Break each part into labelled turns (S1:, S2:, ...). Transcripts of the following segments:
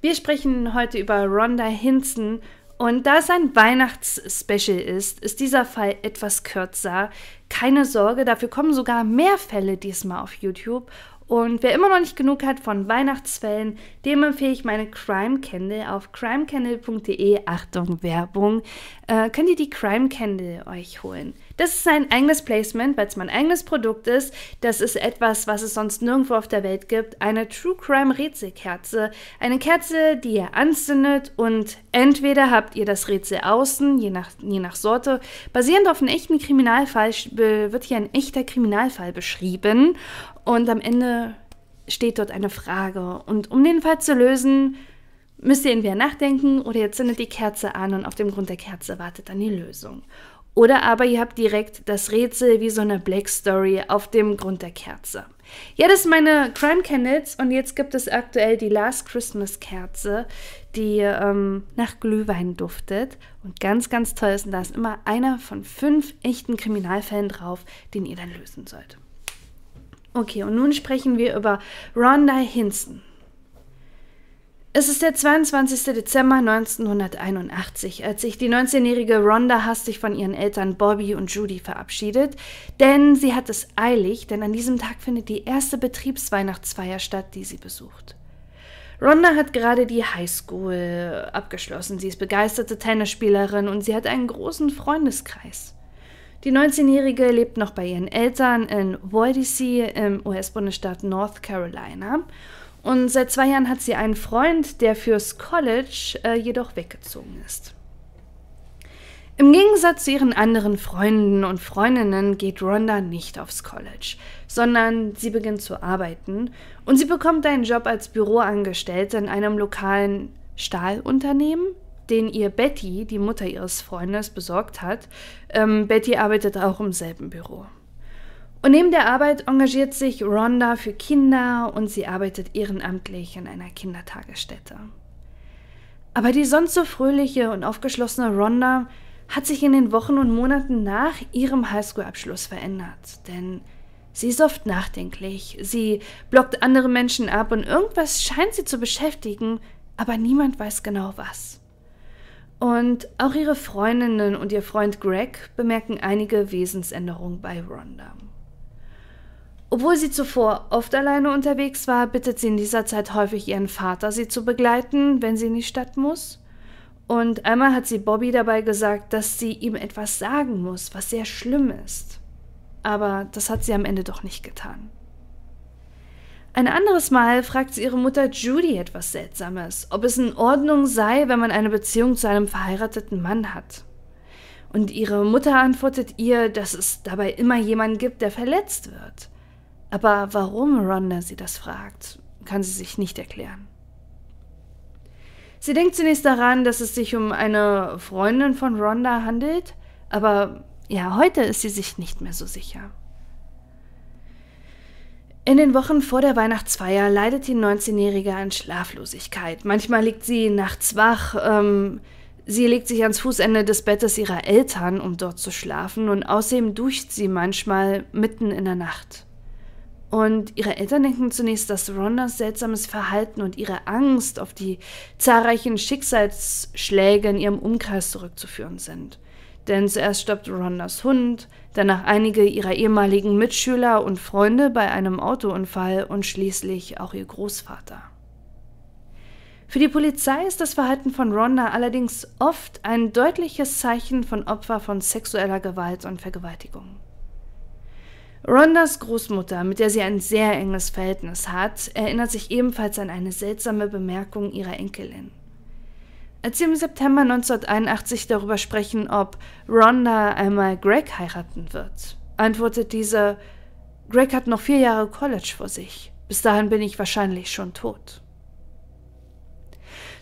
S1: Wir sprechen heute über Rhonda Hinson und da es ein Weihnachtsspecial ist, ist dieser Fall etwas kürzer. Keine Sorge, dafür kommen sogar mehr Fälle diesmal auf YouTube. Und wer immer noch nicht genug hat von Weihnachtsfällen, dem empfehle ich meine Crime Candle auf crimecandle.de. Achtung, Werbung äh, könnt ihr die Crime Candle euch holen. Das ist ein eigenes Placement, weil es mein eigenes Produkt ist. Das ist etwas, was es sonst nirgendwo auf der Welt gibt. Eine True Crime Rätselkerze. Eine Kerze, die ihr anzündet und entweder habt ihr das Rätsel außen, je nach, je nach Sorte. Basierend auf einem echten Kriminalfall wird hier ein echter Kriminalfall beschrieben und am Ende steht dort eine Frage. Und um den Fall zu lösen, müsst ihr entweder nachdenken oder ihr zündet die Kerze an und auf dem Grund der Kerze wartet dann die Lösung. Oder aber ihr habt direkt das Rätsel wie so eine Black Story auf dem Grund der Kerze. Ja, das sind meine Crime Candles und jetzt gibt es aktuell die Last Christmas Kerze, die ähm, nach Glühwein duftet. Und ganz, ganz toll ist, und da ist immer einer von fünf echten Kriminalfällen drauf, den ihr dann lösen sollt. Okay, und nun sprechen wir über Rhonda Hinson. Es ist der 22. Dezember 1981, als sich die 19-jährige Rhonda hastig von ihren Eltern Bobby und Judy verabschiedet, denn sie hat es eilig, denn an diesem Tag findet die erste Betriebsweihnachtsfeier statt, die sie besucht. Rhonda hat gerade die Highschool abgeschlossen, sie ist begeisterte Tennisspielerin und sie hat einen großen Freundeskreis. Die 19-Jährige lebt noch bei ihren Eltern in Boise im US-Bundesstaat North Carolina und seit zwei Jahren hat sie einen Freund, der fürs College äh, jedoch weggezogen ist. Im Gegensatz zu ihren anderen Freunden und Freundinnen geht Rhonda nicht aufs College, sondern sie beginnt zu arbeiten und sie bekommt einen Job als Büroangestellte in einem lokalen Stahlunternehmen, den ihr Betty, die Mutter ihres Freundes, besorgt hat. Ähm, Betty arbeitet auch im selben Büro. Und neben der Arbeit engagiert sich Rhonda für Kinder und sie arbeitet ehrenamtlich in einer Kindertagesstätte. Aber die sonst so fröhliche und aufgeschlossene Rhonda hat sich in den Wochen und Monaten nach ihrem Highschool-Abschluss verändert, denn sie ist oft nachdenklich, sie blockt andere Menschen ab und irgendwas scheint sie zu beschäftigen, aber niemand weiß genau was. Und auch ihre Freundinnen und ihr Freund Greg bemerken einige Wesensänderungen bei Rhonda. Obwohl sie zuvor oft alleine unterwegs war, bittet sie in dieser Zeit häufig ihren Vater, sie zu begleiten, wenn sie in die Stadt muss. Und einmal hat sie Bobby dabei gesagt, dass sie ihm etwas sagen muss, was sehr schlimm ist. Aber das hat sie am Ende doch nicht getan. Ein anderes Mal fragt sie ihre Mutter Judy etwas Seltsames, ob es in Ordnung sei, wenn man eine Beziehung zu einem verheirateten Mann hat. Und ihre Mutter antwortet ihr, dass es dabei immer jemanden gibt, der verletzt wird aber warum Rhonda sie das fragt, kann sie sich nicht erklären. Sie denkt zunächst daran, dass es sich um eine Freundin von Rhonda handelt, aber ja, heute ist sie sich nicht mehr so sicher. In den Wochen vor der Weihnachtsfeier leidet die 19-Jährige an Schlaflosigkeit. Manchmal liegt sie nachts wach, ähm, sie legt sich ans Fußende des Bettes ihrer Eltern, um dort zu schlafen, und außerdem duscht sie manchmal mitten in der Nacht. Und ihre Eltern denken zunächst, dass Rondas seltsames Verhalten und ihre Angst auf die zahlreichen Schicksalsschläge in ihrem Umkreis zurückzuführen sind. Denn zuerst stoppt Rondas Hund, danach einige ihrer ehemaligen Mitschüler und Freunde bei einem Autounfall und schließlich auch ihr Großvater. Für die Polizei ist das Verhalten von Rhonda allerdings oft ein deutliches Zeichen von Opfer von sexueller Gewalt und Vergewaltigung. Rondas Großmutter, mit der sie ein sehr enges Verhältnis hat, erinnert sich ebenfalls an eine seltsame Bemerkung ihrer Enkelin. Als sie im September 1981 darüber sprechen, ob Rhonda einmal Greg heiraten wird, antwortet diese, Greg hat noch vier Jahre College vor sich. Bis dahin bin ich wahrscheinlich schon tot.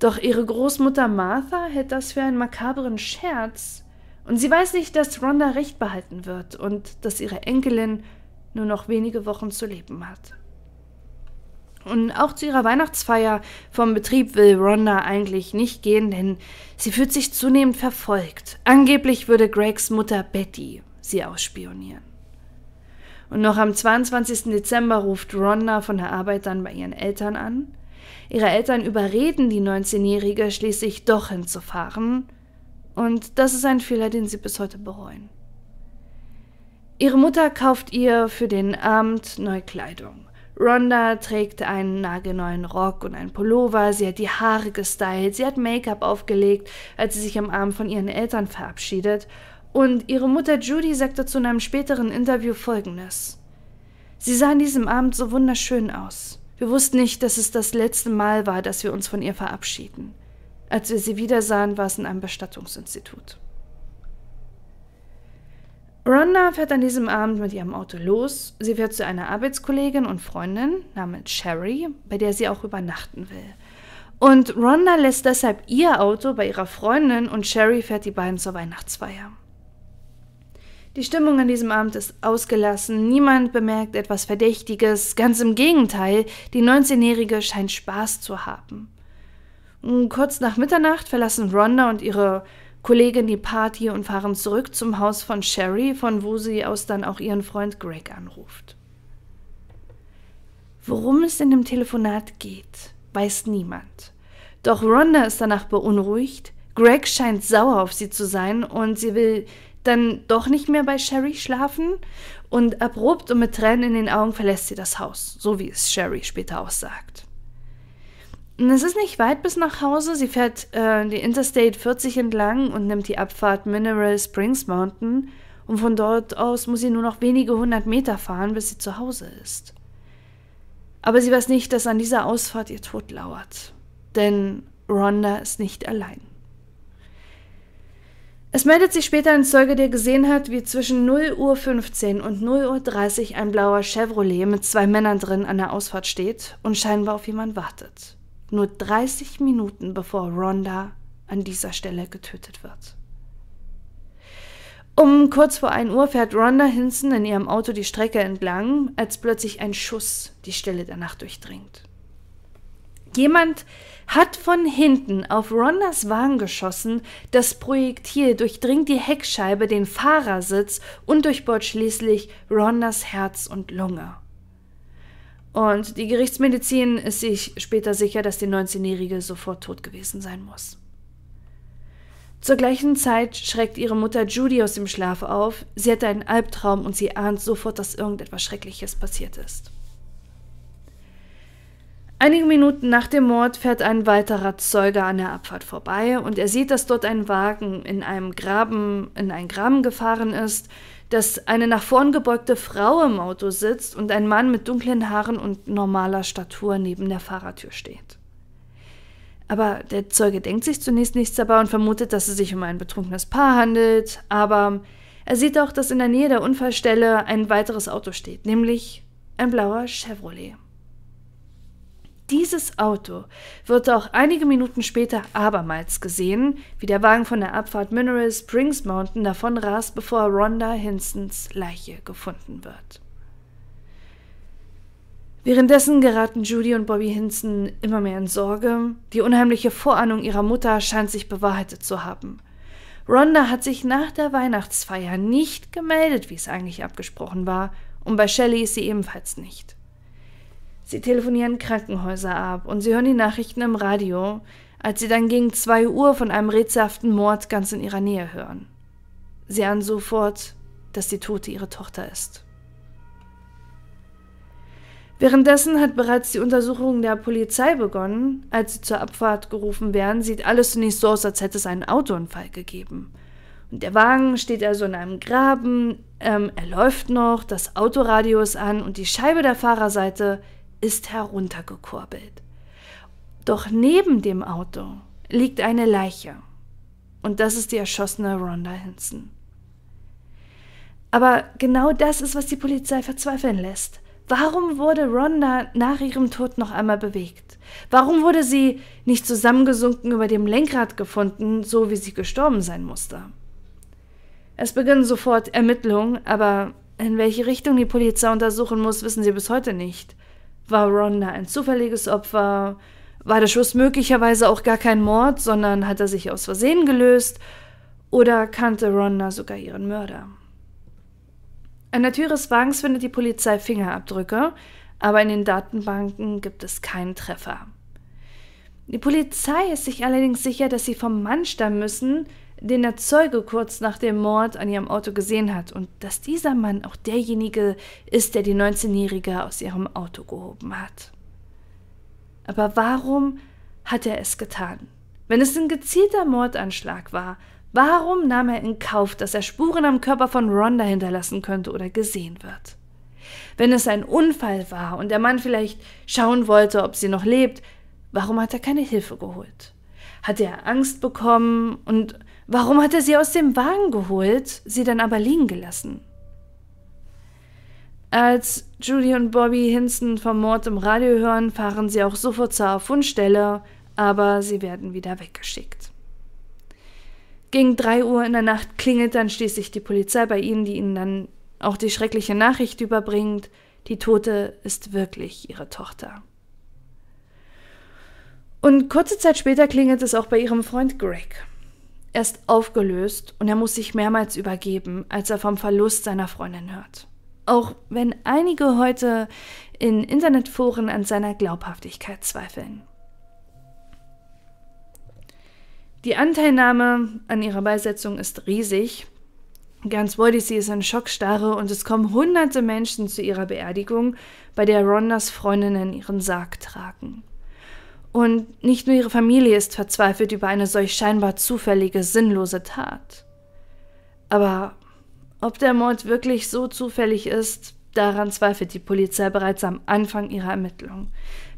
S1: Doch ihre Großmutter Martha hält das für einen makabren Scherz, und sie weiß nicht, dass Rhonda recht behalten wird und dass ihre Enkelin nur noch wenige Wochen zu leben hat. Und auch zu ihrer Weihnachtsfeier vom Betrieb will Rhonda eigentlich nicht gehen, denn sie fühlt sich zunehmend verfolgt. Angeblich würde Gregs Mutter Betty sie ausspionieren. Und noch am 22. Dezember ruft Rhonda von der Arbeit dann bei ihren Eltern an. Ihre Eltern überreden die 19-Jährige schließlich doch hinzufahren, und das ist ein Fehler, den sie bis heute bereuen. Ihre Mutter kauft ihr für den Abend neue Kleidung. Rhonda trägt einen nagelneuen Rock und einen Pullover, sie hat die Haare gestylt, sie hat Make-up aufgelegt, als sie sich am Abend von ihren Eltern verabschiedet. Und ihre Mutter Judy sagte zu einem späteren Interview folgendes. Sie sah an diesem Abend so wunderschön aus. Wir wussten nicht, dass es das letzte Mal war, dass wir uns von ihr verabschieden. Als wir sie wieder sahen, war es in einem Bestattungsinstitut. Rhonda fährt an diesem Abend mit ihrem Auto los. Sie fährt zu einer Arbeitskollegin und Freundin namens Sherry, bei der sie auch übernachten will. Und Rhonda lässt deshalb ihr Auto bei ihrer Freundin und Sherry fährt die beiden zur Weihnachtsfeier. Die Stimmung an diesem Abend ist ausgelassen, niemand bemerkt etwas Verdächtiges, ganz im Gegenteil, die 19-Jährige scheint Spaß zu haben. Hm, kurz nach Mitternacht verlassen Rhonda und ihre Kollegin die Party und fahren zurück zum Haus von Sherry, von wo sie aus dann auch ihren Freund Greg anruft. Worum es in dem Telefonat geht, weiß niemand. Doch Rhonda ist danach beunruhigt, Greg scheint sauer auf sie zu sein und sie will dann doch nicht mehr bei Sherry schlafen und abrupt und mit Tränen in den Augen verlässt sie das Haus, so wie es Sherry später aussagt. Es ist nicht weit bis nach Hause. Sie fährt äh, die Interstate 40 entlang und nimmt die Abfahrt Mineral Springs Mountain. Und von dort aus muss sie nur noch wenige hundert Meter fahren, bis sie zu Hause ist. Aber sie weiß nicht, dass an dieser Ausfahrt ihr Tod lauert. Denn Rhonda ist nicht allein. Es meldet sich später ein Zeuge, der gesehen hat, wie zwischen 0.15 Uhr und 0.30 Uhr ein blauer Chevrolet mit zwei Männern drin an der Ausfahrt steht und scheinbar auf jemanden wartet nur 30 Minuten bevor Rhonda an dieser Stelle getötet wird. Um kurz vor 1 Uhr fährt Rhonda Hinson in ihrem Auto die Strecke entlang, als plötzlich ein Schuss die Stelle danach durchdringt. Jemand hat von hinten auf Rhondas Wagen geschossen, das Projektil durchdringt die Heckscheibe, den Fahrersitz und durchbohrt schließlich Rhondas Herz und Lunge. Und die Gerichtsmedizin ist sich später sicher, dass die 19-Jährige sofort tot gewesen sein muss. Zur gleichen Zeit schreckt ihre Mutter Judy aus dem Schlaf auf. Sie hat einen Albtraum und sie ahnt sofort, dass irgendetwas Schreckliches passiert ist. Einige Minuten nach dem Mord fährt ein weiterer Zeuge an der Abfahrt vorbei und er sieht, dass dort ein Wagen in einem Graben, in einen Graben gefahren ist, dass eine nach vorn gebeugte Frau im Auto sitzt und ein Mann mit dunklen Haaren und normaler Statur neben der Fahrertür steht. Aber der Zeuge denkt sich zunächst nichts dabei und vermutet, dass es sich um ein betrunkenes Paar handelt, aber er sieht auch, dass in der Nähe der Unfallstelle ein weiteres Auto steht, nämlich ein blauer Chevrolet. Dieses Auto wird auch einige Minuten später abermals gesehen, wie der Wagen von der Abfahrt Mineral Springs Mountain davonrast, bevor Rhonda Hinsons Leiche gefunden wird. Währenddessen geraten Judy und Bobby Hinson immer mehr in Sorge. Die unheimliche Vorahnung ihrer Mutter scheint sich bewahrheitet zu haben. Rhonda hat sich nach der Weihnachtsfeier nicht gemeldet, wie es eigentlich abgesprochen war, und bei Shelley ist sie ebenfalls nicht. Sie telefonieren Krankenhäuser ab und sie hören die Nachrichten im Radio, als sie dann gegen 2 Uhr von einem rätselhaften Mord ganz in ihrer Nähe hören. Sie ahnen sofort, dass die Tote ihre Tochter ist. Währenddessen hat bereits die Untersuchung der Polizei begonnen. Als sie zur Abfahrt gerufen werden, sieht alles zunächst so aus, als hätte es einen Autounfall gegeben. Und der Wagen steht also in einem Graben, ähm, er läuft noch, das Autoradio ist an und die Scheibe der Fahrerseite ist heruntergekurbelt. Doch neben dem Auto liegt eine Leiche. Und das ist die erschossene Rhonda Hinson. Aber genau das ist, was die Polizei verzweifeln lässt. Warum wurde Rhonda nach ihrem Tod noch einmal bewegt? Warum wurde sie nicht zusammengesunken über dem Lenkrad gefunden, so wie sie gestorben sein musste? Es beginnen sofort Ermittlungen, aber in welche Richtung die Polizei untersuchen muss, wissen sie bis heute nicht. War Rhonda ein zufälliges Opfer? War der Schuss möglicherweise auch gar kein Mord, sondern hat er sich aus Versehen gelöst? Oder kannte Rhonda sogar ihren Mörder? An der Tür des Wagens findet die Polizei Fingerabdrücke, aber in den Datenbanken gibt es keinen Treffer. Die Polizei ist sich allerdings sicher, dass sie vom Mann stammen müssen, den der Zeuge kurz nach dem Mord an ihrem Auto gesehen hat und dass dieser Mann auch derjenige ist, der die 19-Jährige aus ihrem Auto gehoben hat. Aber warum hat er es getan? Wenn es ein gezielter Mordanschlag war, warum nahm er in Kauf, dass er Spuren am Körper von Rhonda hinterlassen könnte oder gesehen wird? Wenn es ein Unfall war und der Mann vielleicht schauen wollte, ob sie noch lebt, warum hat er keine Hilfe geholt? Hat er Angst bekommen? Und warum hat er sie aus dem Wagen geholt, sie dann aber liegen gelassen? Als Julie und Bobby Hinson vom Mord im Radio hören, fahren sie auch sofort zur Fundstelle, aber sie werden wieder weggeschickt. Gegen 3 Uhr in der Nacht klingelt dann schließlich die Polizei bei ihnen, die ihnen dann auch die schreckliche Nachricht überbringt, die Tote ist wirklich ihre Tochter. Und kurze Zeit später klingelt es auch bei ihrem Freund Greg. Er ist aufgelöst und er muss sich mehrmals übergeben, als er vom Verlust seiner Freundin hört. Auch wenn einige heute in Internetforen an seiner Glaubhaftigkeit zweifeln. Die Anteilnahme an ihrer Beisetzung ist riesig. Ganz Boise ist in Schockstarre und es kommen hunderte Menschen zu ihrer Beerdigung, bei der Rondas Freundinnen ihren Sarg tragen. Und nicht nur ihre Familie ist verzweifelt über eine solch scheinbar zufällige, sinnlose Tat. Aber ob der Mord wirklich so zufällig ist, daran zweifelt die Polizei bereits am Anfang ihrer Ermittlungen.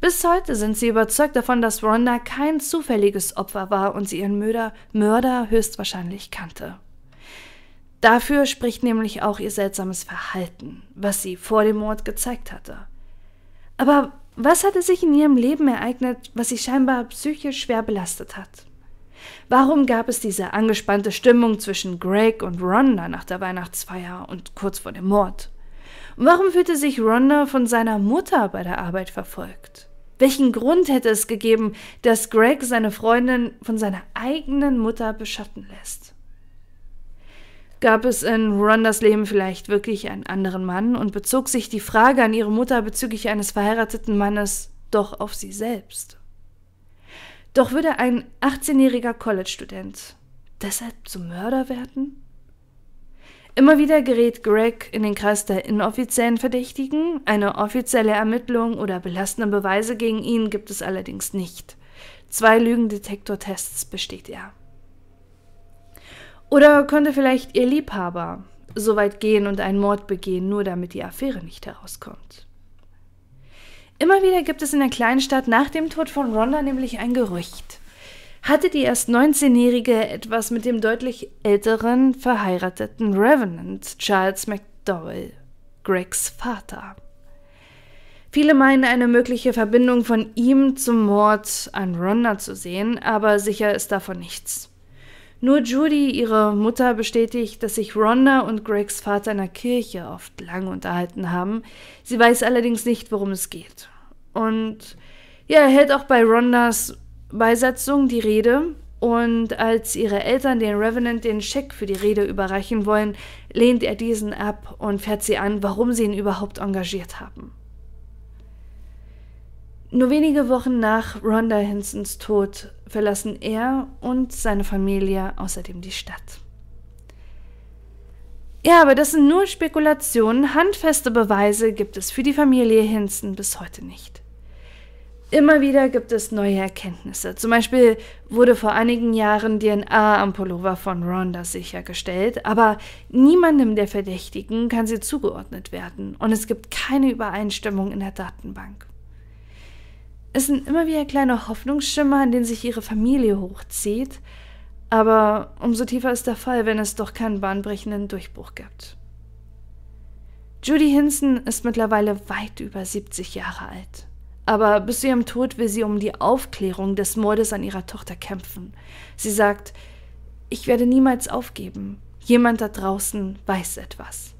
S1: Bis heute sind sie überzeugt davon, dass Rhonda kein zufälliges Opfer war und sie ihren Mörder, Mörder höchstwahrscheinlich kannte. Dafür spricht nämlich auch ihr seltsames Verhalten, was sie vor dem Mord gezeigt hatte. Aber was hatte sich in ihrem Leben ereignet, was sie scheinbar psychisch schwer belastet hat? Warum gab es diese angespannte Stimmung zwischen Greg und Rhonda nach der Weihnachtsfeier und kurz vor dem Mord? Und warum fühlte sich Rhonda von seiner Mutter bei der Arbeit verfolgt? Welchen Grund hätte es gegeben, dass Greg seine Freundin von seiner eigenen Mutter beschatten lässt? gab es in Rondas Leben vielleicht wirklich einen anderen Mann und bezog sich die Frage an ihre Mutter bezüglich eines verheirateten Mannes doch auf sie selbst. Doch würde ein 18-jähriger College-Student deshalb zum Mörder werden? Immer wieder gerät Greg in den Kreis der inoffiziellen Verdächtigen. Eine offizielle Ermittlung oder belastende Beweise gegen ihn gibt es allerdings nicht. Zwei Lügendetektortests besteht er. Oder könnte vielleicht ihr Liebhaber so weit gehen und einen Mord begehen, nur damit die Affäre nicht herauskommt? Immer wieder gibt es in der Kleinstadt nach dem Tod von Rhonda nämlich ein Gerücht. Hatte die erst 19-Jährige etwas mit dem deutlich älteren, verheirateten Revenant Charles McDowell, Gregs Vater? Viele meinen eine mögliche Verbindung von ihm zum Mord an Rhonda zu sehen, aber sicher ist davon nichts. Nur Judy, ihre Mutter, bestätigt, dass sich Rhonda und Gregs Vater in der Kirche oft lang unterhalten haben. Sie weiß allerdings nicht, worum es geht. Und ja, er hält auch bei Rhondas Beisatzung die Rede. Und als ihre Eltern den Revenant den Scheck für die Rede überreichen wollen, lehnt er diesen ab und fährt sie an, warum sie ihn überhaupt engagiert haben. Nur wenige Wochen nach Rhonda Hinsons Tod verlassen er und seine Familie außerdem die Stadt. Ja, aber das sind nur Spekulationen. Handfeste Beweise gibt es für die Familie Hinson bis heute nicht. Immer wieder gibt es neue Erkenntnisse. Zum Beispiel wurde vor einigen Jahren DNA am Pullover von Rhonda sichergestellt, aber niemandem der Verdächtigen kann sie zugeordnet werden und es gibt keine Übereinstimmung in der Datenbank. Es sind immer wieder kleine Hoffnungsschimmer, an denen sich ihre Familie hochzieht, aber umso tiefer ist der Fall, wenn es doch keinen bahnbrechenden Durchbruch gibt. Judy Hinson ist mittlerweile weit über 70 Jahre alt. Aber bis zu ihrem Tod will sie um die Aufklärung des Mordes an ihrer Tochter kämpfen. Sie sagt, ich werde niemals aufgeben. Jemand da draußen weiß etwas.